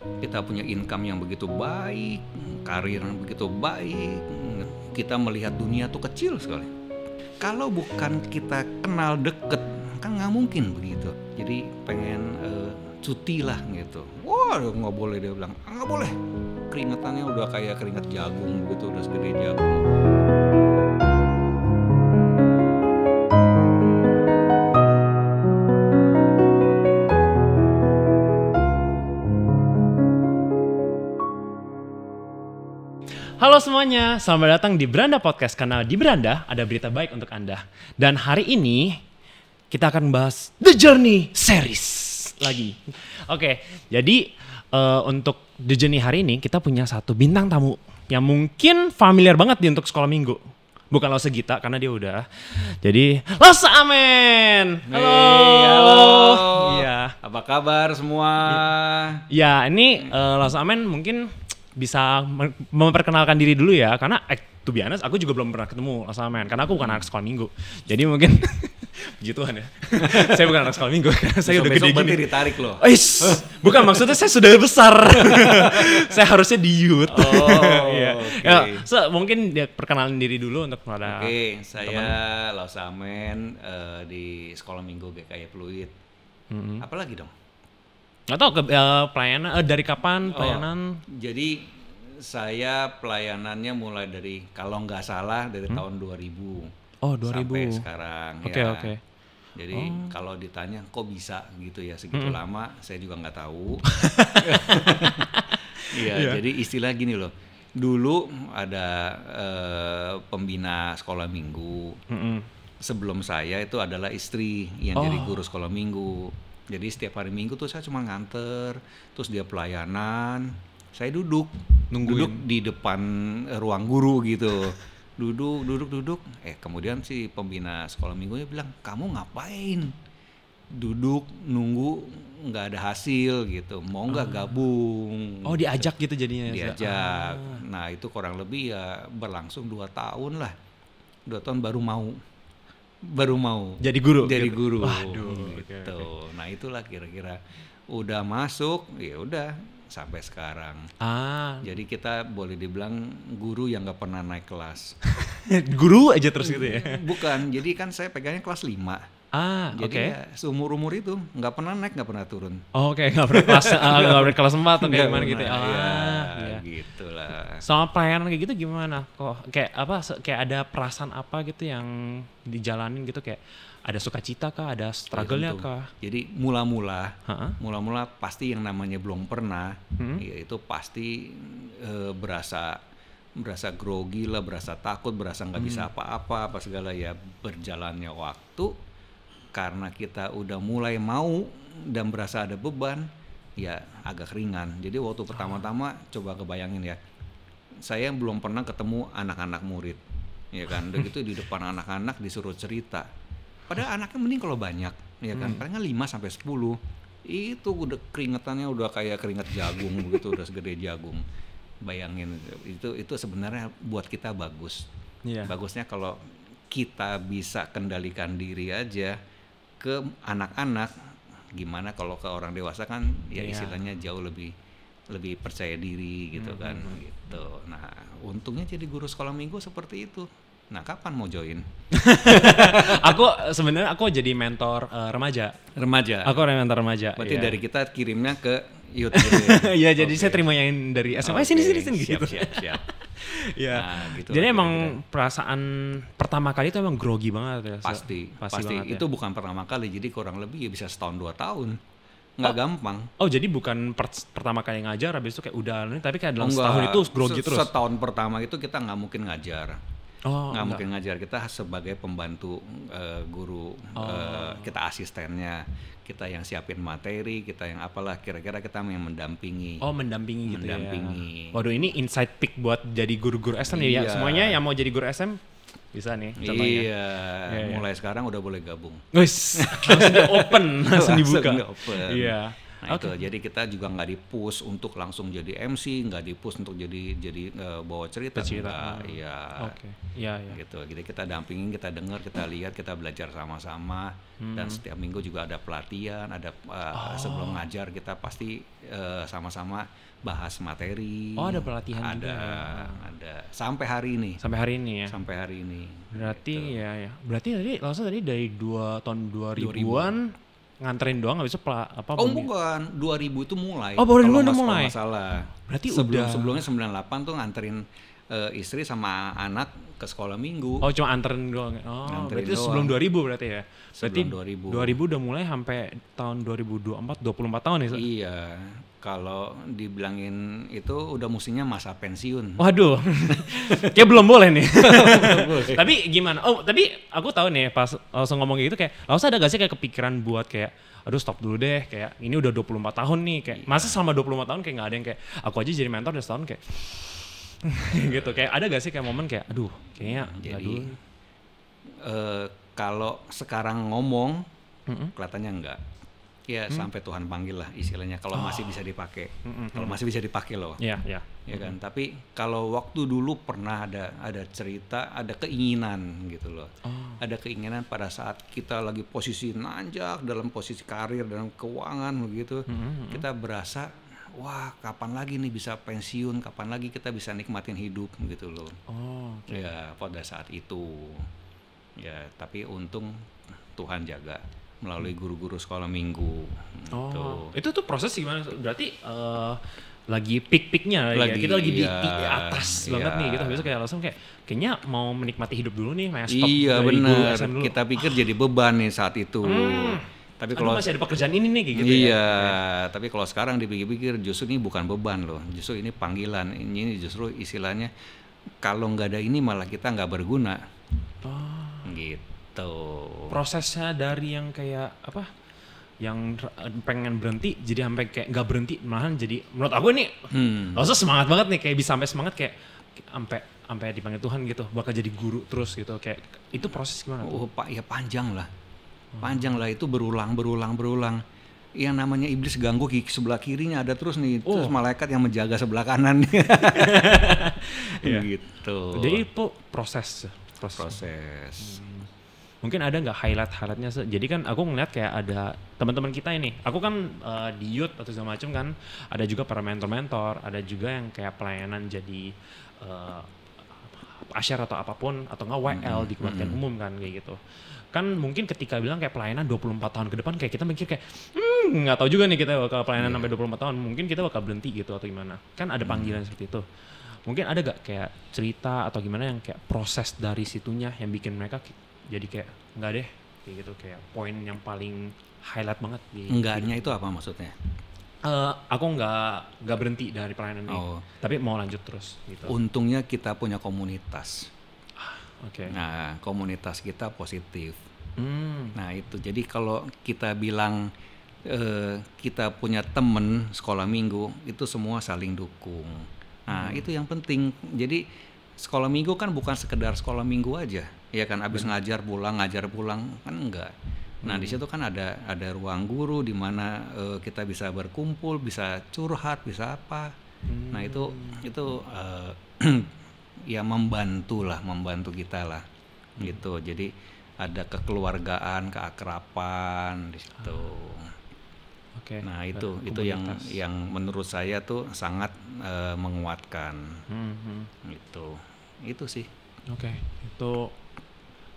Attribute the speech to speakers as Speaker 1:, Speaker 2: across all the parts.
Speaker 1: kita punya income yang begitu baik, karir yang begitu baik, kita melihat dunia tuh kecil sekali. Kalau bukan kita kenal deket, kan nggak mungkin begitu. Jadi pengen uh, cuti lah gitu. Wah nggak boleh dia bilang, nggak boleh. Keringetannya udah kayak keringat jagung gitu, udah segede jagung.
Speaker 2: Halo semuanya, selamat datang di Beranda Podcast karena di Beranda ada berita baik untuk Anda. Dan hari ini kita akan bahas The Journey series lagi. Oke, okay, jadi uh, untuk The Journey hari ini kita punya satu bintang tamu yang mungkin familiar banget di untuk sekolah minggu. Bukan Lose Gita karena dia udah. Jadi Lose Amen.
Speaker 1: Halo. Hey, halo. Iya. Apa kabar semua?
Speaker 2: Ya, ini uh, eh, Lose Amen mungkin bisa memperkenalkan diri dulu ya karena eh, to be honest aku juga belum pernah ketemu sama men karena aku bukan anak sekolah minggu jadi mungkin puji Tuhan ya saya bukan anak sekolah minggu karena saya udah gede gini ditarik loh Eish, bukan maksudnya saya sudah besar saya harusnya di youth oh, iya. ya. Okay. so, mungkin dia perkenalan diri dulu untuk kepada oke okay, saya
Speaker 1: Lausamen uh, eh, di sekolah minggu GKI Pluit mm -hmm. apalagi dong
Speaker 2: Gak tau ke uh, pelayanan uh, dari kapan oh, pelayanan?
Speaker 1: Oh, jadi saya pelayanannya mulai dari kalau nggak salah dari hmm? tahun 2000. Oh, 2000. Sampai sekarang okay, ya. Oke, kan? okay. Jadi oh. kalau ditanya kok bisa gitu ya segitu hmm. lama, saya juga nggak tahu. Iya, yeah. jadi istilah gini loh. Dulu ada eh, pembina sekolah minggu. Mm -hmm. Sebelum saya itu adalah istri yang oh. jadi guru sekolah minggu jadi setiap hari minggu tuh saya cuma nganter terus dia pelayanan saya duduk nunggu, duduk di depan ruang guru gitu duduk duduk duduk eh kemudian si pembina sekolah minggunya bilang kamu ngapain duduk nunggu nggak ada hasil gitu mau nggak ah. gabung oh diajak gitu jadinya ya, diajak ah. nah itu kurang lebih ya berlangsung dua tahun lah dua tahun baru mau baru mau jadi guru jadi gitu. guru Waduh, gitu okay. nah itulah kira-kira udah masuk ya udah sampai sekarang ah jadi kita boleh dibilang guru yang nggak pernah naik kelas guru aja terus gitu ya bukan jadi kan saya pegangnya kelas 5 Ah, oke. Okay. Ya, seumur umur itu nggak pernah naik, nggak pernah turun. Oh, oke, okay. nggak pernah kelas, ah, nggak uh, pernah kelas empat atau gimana gitu. Ya. Iya, ah, ya, ya. gitulah. Sama
Speaker 2: pelayanan kayak gitu gimana? Kok kayak apa? Kayak ada perasaan apa gitu yang dijalanin gitu kayak ada sukacita kah,
Speaker 1: ada iya, struggle-nya kah? Jadi mula-mula, mula-mula pasti yang namanya belum pernah, hmm? ya itu pasti e, berasa berasa grogi lah, berasa takut, berasa nggak hmm. bisa apa-apa, apa segala ya berjalannya waktu karena kita udah mulai mau dan berasa ada beban ya agak ringan jadi waktu pertama-tama coba kebayangin ya saya belum pernah ketemu anak-anak murid ya kan udah gitu di depan anak-anak disuruh cerita padahal anaknya mending kalau banyak ya kan hmm. 5 sampai 10 itu udah keringetannya udah kayak keringet jagung begitu udah segede jagung bayangin itu itu sebenarnya buat kita bagus yeah. bagusnya kalau kita bisa kendalikan diri aja ke anak-anak gimana kalau ke orang dewasa kan ya yeah. istilahnya jauh lebih lebih percaya diri gitu kan, mm-hmm. kan gitu nah untungnya jadi guru sekolah minggu seperti itu nah kapan mau join aku sebenarnya aku jadi mentor
Speaker 2: uh, remaja remaja aku orang mentor remaja berarti yeah. dari kita kirimnya ke YouTube ya, iya, jadi okay. jadi saya terima yang dari SMA okay. sini sini sini siap, gitu siap siap ya Nah, gitu Jadi emang kira perasaan pertama kali itu emang grogi banget ya. Pasti, pasti. pasti. Banget, ya. itu ya.
Speaker 1: bukan pertama kali. Jadi kurang lebih ya bisa setahun dua tahun. Nggak oh. gampang. Oh jadi bukan per pertama kali ngajar habis itu kayak udah tapi kayak dalam Enggak, setahun itu grogi Se terus? Setahun pertama itu kita nggak mungkin ngajar Oh, nggak mungkin ngajar kita sebagai pembantu uh, guru eh, oh. uh, kita asistennya kita yang siapin materi kita yang apalah kira-kira kita yang mendampingi oh mendampingi, gitu ya. mendampingi. gitu mendampingi.
Speaker 2: ya waduh ini insight pick buat jadi guru-guru SM ya. iya. ya semuanya yang mau jadi guru SM
Speaker 1: bisa nih contohnya. Iya, yeah, iya. mulai yeah. sekarang udah boleh gabung. Guys, langsung open, langsung dibuka. Langsung open. Iya. Nah okay. itu jadi kita juga nggak dipus untuk langsung jadi MC, nggak dipus untuk jadi jadi uh, bawa cerita, hmm. iya. iya. Iya. Okay. Ya, ya. Gitu. Jadi kita dampingin, kita dengar, kita lihat, kita belajar sama-sama. Hmm. Dan setiap minggu juga ada pelatihan, ada uh, oh. sebelum ngajar kita pasti sama eh, sama-sama bahas materi. Oh ada pelatihan ada, juga. Ada, ya? ada sampai hari ini. Sampai hari ini ya. Sampai hari ini. Berarti gitu. ya ya. Berarti tadi langsung tadi dari dua tahun 2000-an 2000 nganterin doang habis itu pla, apa Oh ya? bukan, 2000 itu mulai. Oh, baru dulu udah mulai. masalah Berarti Sebelum, udah sebelumnya 98 tuh nganterin uh, istri sama anak ke sekolah minggu. Oh, cuma
Speaker 2: anterin doang. Ya? Oh, anterin berarti doang. sebelum 2000
Speaker 1: berarti ya. Berarti sebelum 2000. 2000 udah mulai sampai tahun 2024 24 tahun ya. Iya. Kalau dibilangin itu udah musimnya masa pensiun. Waduh. kayak belum boleh nih. Iya.
Speaker 2: tapi gimana? Oh, tapi aku tahu nih pas langsung ngomong gitu kayak langsung ada gak sih kayak kepikiran buat kayak aduh stop dulu deh kayak ini udah 24 tahun nih kayak iya. masa selama 24 tahun kayak nggak ada yang kayak aku aja jadi mentor udah setahun kayak gitu kayak ada gak sih kayak momen kayak aduh
Speaker 1: kayaknya hmm, jadi uh, kalau sekarang ngomong mm-hmm. kelihatannya enggak ya hmm sampai Tuhan panggil lah istilahnya kalau oh. masih bisa dipakai mm-hmm. kalau masih bisa dipakai loh ya yeah, yeah. ya kan mm-hmm. tapi kalau waktu dulu pernah ada ada cerita ada keinginan gitu loh oh. ada keinginan pada saat kita lagi posisi nanjak dalam posisi karir dalam keuangan begitu mm-hmm. kita berasa wah kapan lagi nih bisa pensiun, kapan lagi kita bisa nikmatin hidup gitu loh. Oh. Okay. Ya pada saat itu. Ya tapi untung Tuhan jaga melalui hmm. guru-guru sekolah minggu. Oh, gitu. Oh. Itu tuh proses gimana? Berarti. Uh, lagi pik-piknya,
Speaker 2: ya. kita lagi iya, di, di atas iya. banget nih kita biasa kayak langsung kayak kayaknya mau menikmati hidup dulu nih stop iya benar
Speaker 1: kita pikir ah. jadi beban nih saat itu hmm tapi kalau masih ada
Speaker 2: pekerjaan ini nih gitu ya? iya, ya.
Speaker 1: Iya, tapi kalau sekarang dipikir-pikir justru ini bukan beban loh, justru ini panggilan. Ini justru istilahnya kalau nggak ada ini malah kita nggak berguna. Oh. Gitu.
Speaker 2: Prosesnya dari
Speaker 1: yang kayak
Speaker 2: apa? Yang pengen berhenti jadi sampai kayak nggak berhenti malahan jadi menurut aku ini hmm. loh semangat banget nih kayak bisa sampai semangat kayak sampai sampai dipanggil Tuhan gitu
Speaker 1: bakal jadi guru terus gitu kayak itu proses gimana? Oh pak ya panjang lah panjang lah itu berulang berulang berulang yang namanya iblis ganggu gigi sebelah kirinya ada terus nih oh. terus malaikat yang menjaga sebelah kanan yeah. gitu jadi itu
Speaker 2: proses proses, proses. Hmm. mungkin ada nggak highlight highlightnya jadi kan aku ngeliat kayak ada teman-teman kita ini aku kan uh, di youth atau segala macam kan ada juga para mentor-mentor ada juga yang kayak pelayanan jadi uh, asyar atau apapun atau nggak WL mm -hmm. di kebaktian mm -hmm. umum kan kayak gitu kan mungkin ketika bilang kayak pelayanan 24 tahun ke depan kayak kita mikir kayak hmm nggak tahu juga nih kita bakal pelayanan yeah. sampai 24 tahun mungkin kita bakal berhenti gitu atau gimana kan ada hmm. panggilan hmm. seperti itu mungkin ada gak kayak cerita atau gimana yang kayak proses dari situnya yang bikin mereka jadi kayak nggak deh kayak gitu kayak poin yang paling highlight banget di enggaknya
Speaker 1: itu apa maksudnya
Speaker 2: Uh, aku nggak nggak berhenti dari pelayanan oh. tapi mau lanjut terus.
Speaker 1: Gitu. Untungnya kita punya komunitas Okay. Nah, komunitas kita positif. Hmm. Nah, itu. Jadi kalau kita bilang uh, kita punya temen sekolah minggu, itu semua saling dukung. Nah, hmm. itu yang penting. Jadi sekolah minggu kan bukan sekedar sekolah minggu aja, ya kan? Abis hmm. ngajar pulang, ngajar pulang kan enggak. Nah, hmm. di situ kan ada ada ruang guru di mana uh, kita bisa berkumpul, bisa curhat, bisa apa. Hmm. Nah, itu hmm. itu uh, ya membantu lah membantu kita lah hmm. gitu jadi ada kekeluargaan keakrapan di situ ah. Oke. Okay. Nah itu itu yang yang menurut saya tuh sangat uh, menguatkan. Hmm, hmm. Itu itu sih.
Speaker 2: Oke. Okay. Itu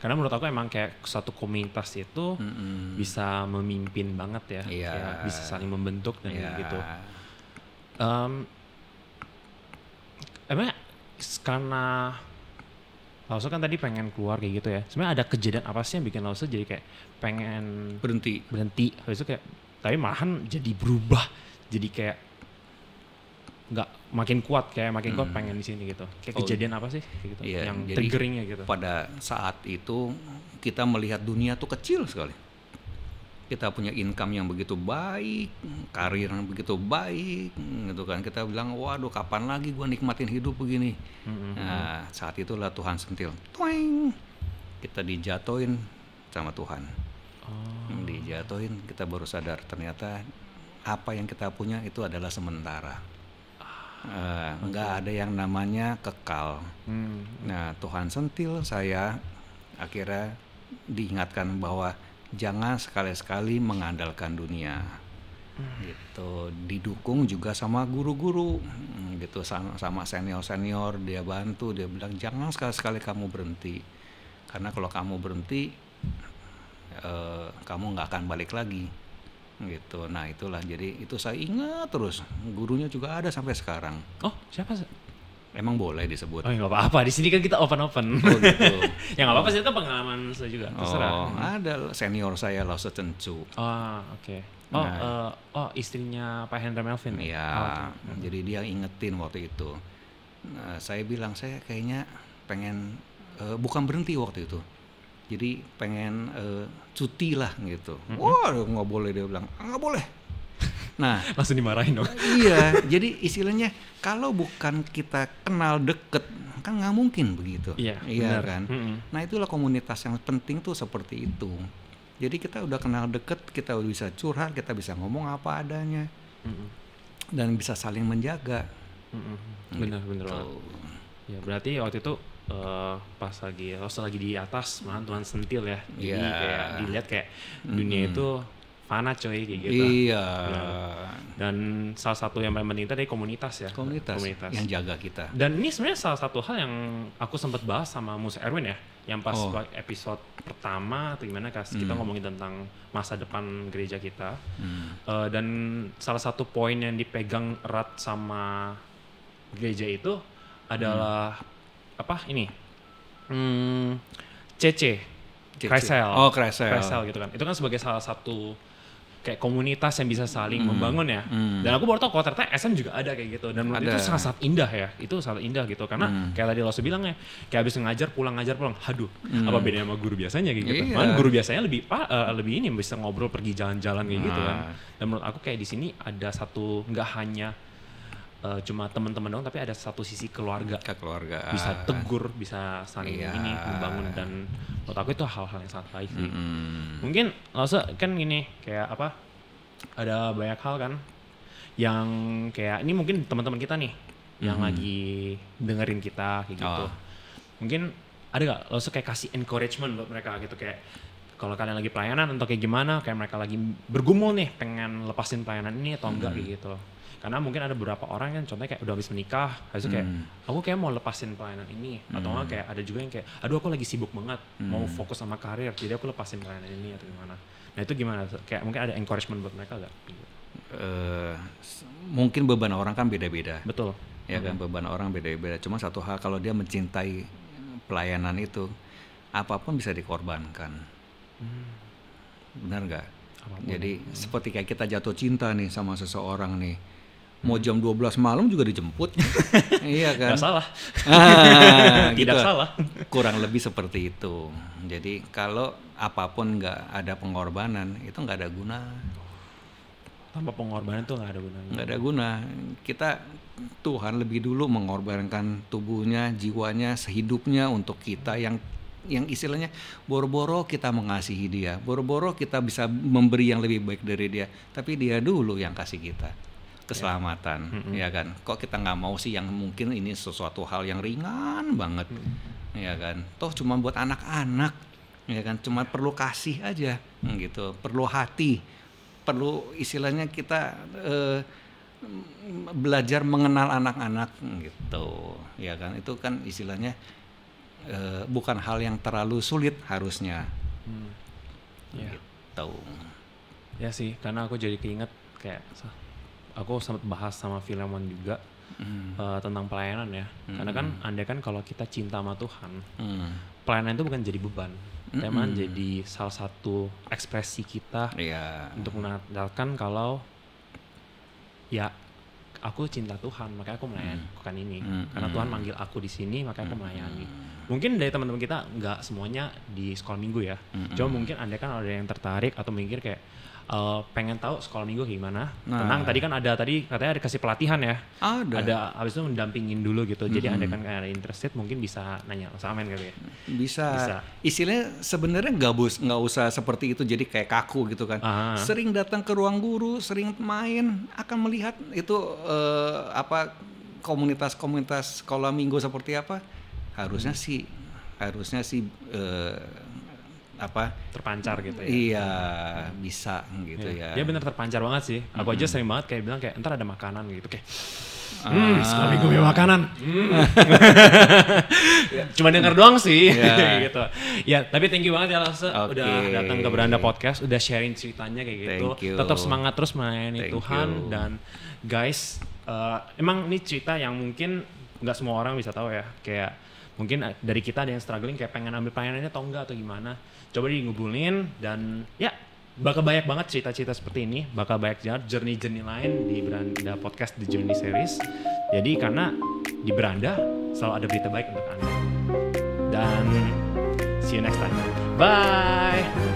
Speaker 2: karena menurut aku emang kayak satu komunitas itu mm -hmm. bisa memimpin banget ya, yeah. ya bisa saling membentuk dan yeah. gitu. Um, emang karena Lause kan tadi pengen keluar kayak gitu ya. Sebenarnya ada kejadian apa sih yang bikin Lause jadi kayak pengen berhenti? Berhenti. Habis itu kayak tapi malahan jadi berubah. Jadi kayak nggak makin kuat kayak makin hmm. kuat pengen di sini gitu. Kayak oh, kejadian iya. apa sih kayak gitu iya, yang triggeringnya gitu.
Speaker 1: Pada saat itu kita melihat dunia tuh kecil sekali kita punya income yang begitu baik, karir yang begitu baik, gitu kan. Kita bilang, waduh kapan lagi gue nikmatin hidup begini. Mm-hmm. Nah, saat itulah Tuhan sentil, Tuing! kita dijatoin sama Tuhan. Oh. Hmm, dijatoin kita baru sadar ternyata apa yang kita punya itu adalah sementara. Ah, uh, ada yang namanya kekal. Hmm. Nah Tuhan sentil saya akhirnya diingatkan bahwa jangan sekali-sekali mengandalkan dunia hmm. gitu didukung juga sama guru-guru hmm, gitu sama, senior-senior dia bantu dia bilang jangan sekali-sekali kamu berhenti karena kalau kamu berhenti eh, kamu nggak akan balik lagi gitu nah itulah jadi itu saya ingat terus gurunya juga ada sampai sekarang oh siapa Emang boleh disebut? Oh, ya, nggak apa-apa. Di sini kan kita open-open. Oh, gitu. ya nggak apa-apa oh. sih,
Speaker 2: itu pengalaman saya juga. Oh, Terserah. Oh, hmm.
Speaker 1: ada senior saya Lose tentu. Oh, ah, oke. Okay. Oh, nah. uh, oh istrinya Pak Hendra Melvin? Iya. Oh, ah, okay. Hmm. Jadi dia ingetin waktu itu. Nah, saya bilang, saya kayaknya pengen, uh, bukan berhenti waktu itu. Jadi pengen uh, cuti lah gitu. Mm -hmm. Wah, nggak boleh. Dia bilang, nggak boleh Nah, langsung dimarahin dong. Iya, jadi istilahnya kalau bukan kita kenal deket kan nggak mungkin begitu. Iya, iya benar. kan. Mm -hmm. Nah itulah komunitas yang penting tuh seperti itu. Jadi kita udah kenal deket, kita udah bisa curhat, kita bisa ngomong apa adanya, mm -hmm. dan bisa saling menjaga. Mm -hmm. Benar, gitu. benar. Ya
Speaker 2: berarti waktu itu uh, pas lagi, pas lagi di atas, malah Tuhan sentil ya. Jadi iya. kayak dilihat kayak dunia mm -hmm. itu mana coy kayak gitu. Iya. Nah, dan salah satu yang paling penting tadi komunitas ya. Komunitas, komunitas. yang jaga kita. Dan ini sebenarnya salah satu hal yang aku sempat bahas sama Mus Erwin ya, yang pas oh. episode pertama atau gimana kas hmm. kita ngomongin tentang masa depan gereja kita. Hmm. Uh, dan salah satu poin yang dipegang erat sama gereja itu adalah hmm. apa ini? Hmm, CC. Kresel. Oh, Kresel. Kresel gitu kan. Itu kan sebagai salah satu kayak komunitas yang bisa saling hmm. membangun ya. Hmm. Dan aku baru tau kalau ternyata SM juga ada kayak gitu. Dan menurut ada. itu sangat-sangat indah ya. Itu sangat indah gitu. Karena hmm. kayak tadi lo bilang ya, kayak habis ngajar pulang ngajar pulang. haduh. hmm. apa bedanya sama guru biasanya kayak gitu. Iya. guru biasanya lebih uh, lebih ini bisa ngobrol pergi jalan-jalan kayak nah. gitu kan. Dan menurut aku kayak di sini ada satu nggak hanya uh, cuma teman-teman dong tapi ada satu sisi keluarga keluarga bisa tegur bisa saling iya. ini membangun dan menurut aku itu hal-hal yang sangat baik sih mm
Speaker 1: -hmm. mungkin
Speaker 2: lalu kan gini kayak apa ada banyak hal kan yang kayak ini mungkin teman-teman kita nih mm-hmm. yang lagi dengerin kita kayak gitu oh. mungkin ada gak lo kayak kasih encouragement buat mereka gitu kayak kalau kalian lagi pelayanan atau kayak gimana kayak mereka lagi bergumul nih pengen lepasin pelayanan ini atau enggak -hmm. gitu karena mungkin ada beberapa orang yang contohnya kayak udah habis menikah habis hmm. kayak aku kayak mau lepasin pelayanan ini atau hmm. enggak kayak ada juga yang kayak aduh aku lagi sibuk banget hmm. mau fokus sama karir jadi aku lepasin pelayanan ini atau gimana nah itu gimana
Speaker 1: kayak mungkin ada encouragement buat mereka gak? Uh, eh, mungkin beban orang kan beda-beda betul ya okay. kan beban orang beda-beda cuma satu hal kalau dia mencintai pelayanan itu apapun bisa dikorbankan hmm. benar nggak jadi ya. seperti kayak kita jatuh cinta nih sama seseorang nih mau jam 12 malam juga dijemput. iya kan? salah. Ah, Tidak gitu. salah. Kurang lebih seperti itu. Jadi kalau apapun nggak ada pengorbanan, itu nggak ada guna.
Speaker 2: Tanpa pengorbanan itu nggak ada guna. Nggak ada
Speaker 1: guna. Kita Tuhan lebih dulu mengorbankan tubuhnya, jiwanya, sehidupnya untuk kita yang yang istilahnya boro-boro kita mengasihi dia, boro-boro kita bisa memberi yang lebih baik dari dia, tapi dia dulu yang kasih kita keselamatan, yeah. ya kan? Kok kita nggak mau sih yang mungkin ini sesuatu hal yang ringan banget, mm ya kan? Toh cuma buat anak-anak, ya kan? Cuma perlu kasih aja, mm. gitu. Perlu hati, perlu istilahnya kita eh, belajar mengenal anak-anak, gitu, ya kan? Itu kan istilahnya eh, bukan hal yang terlalu sulit harusnya,
Speaker 2: mm. yeah.
Speaker 1: gitu. Ya sih, karena aku jadi keinget kayak aku sempat bahas sama Filemon
Speaker 2: juga mm. uh, tentang pelayanan ya. Mm. Karena kan hmm. anda kan kalau kita cinta sama Tuhan, mm. pelayanan itu bukan jadi beban. Teman mm -hmm. jadi salah satu ekspresi kita yeah. untuk menandakan kalau ya aku cinta Tuhan, makanya aku melayani mm. ini. Mm. Karena Tuhan manggil aku di sini, makanya aku hmm. melayani. Mungkin dari teman-teman kita nggak semuanya di sekolah minggu ya. Mm Cuma mungkin anda kan ada yang tertarik atau mikir kayak uh, pengen tahu sekolah minggu gimana. Nah. Tenang, tadi kan ada tadi katanya ada kasih pelatihan ya. Ada. Ada
Speaker 1: habis itu mendampingin dulu gitu. Jadi mm -hmm. ada kan ada interested mungkin bisa nanya sama kali gitu ya. Bisa. bisa. Istilahnya sebenarnya nggak bus nggak usah seperti itu jadi kayak kaku gitu kan. Aha. Sering datang ke ruang guru, sering main akan melihat itu uh, apa komunitas-komunitas sekolah minggu seperti apa. Harusnya hmm. sih harusnya sih uh, apa terpancar gitu ya. Iya, bisa gitu iya. ya. Dia bener
Speaker 2: terpancar banget sih. Aku hmm aja sering
Speaker 1: banget kayak bilang kayak
Speaker 2: entar ada makanan gitu kayak ah. Hmm, ah. sekali minggu makanan. Hmm. Ya, cuma denger doang sih yeah. gitu. Ya, tapi thank you banget ya Lasse okay. udah datang ke Beranda Podcast, udah sharing ceritanya kayak gitu. Tetap semangat terus melayani Tuhan you. dan guys, uh, emang ini cerita yang mungkin nggak semua orang bisa tahu ya. Kayak mungkin eh, dari kita ada yang struggling kayak pengen ambil pelayanannya atau enggak atau gimana coba di ngubulin dan ya bakal banyak banget cerita-cerita seperti ini bakal banyak journey-journey lain di Beranda Podcast The Journey Series jadi karena di Beranda selalu ada berita baik untuk Anda dan
Speaker 1: see you next time bye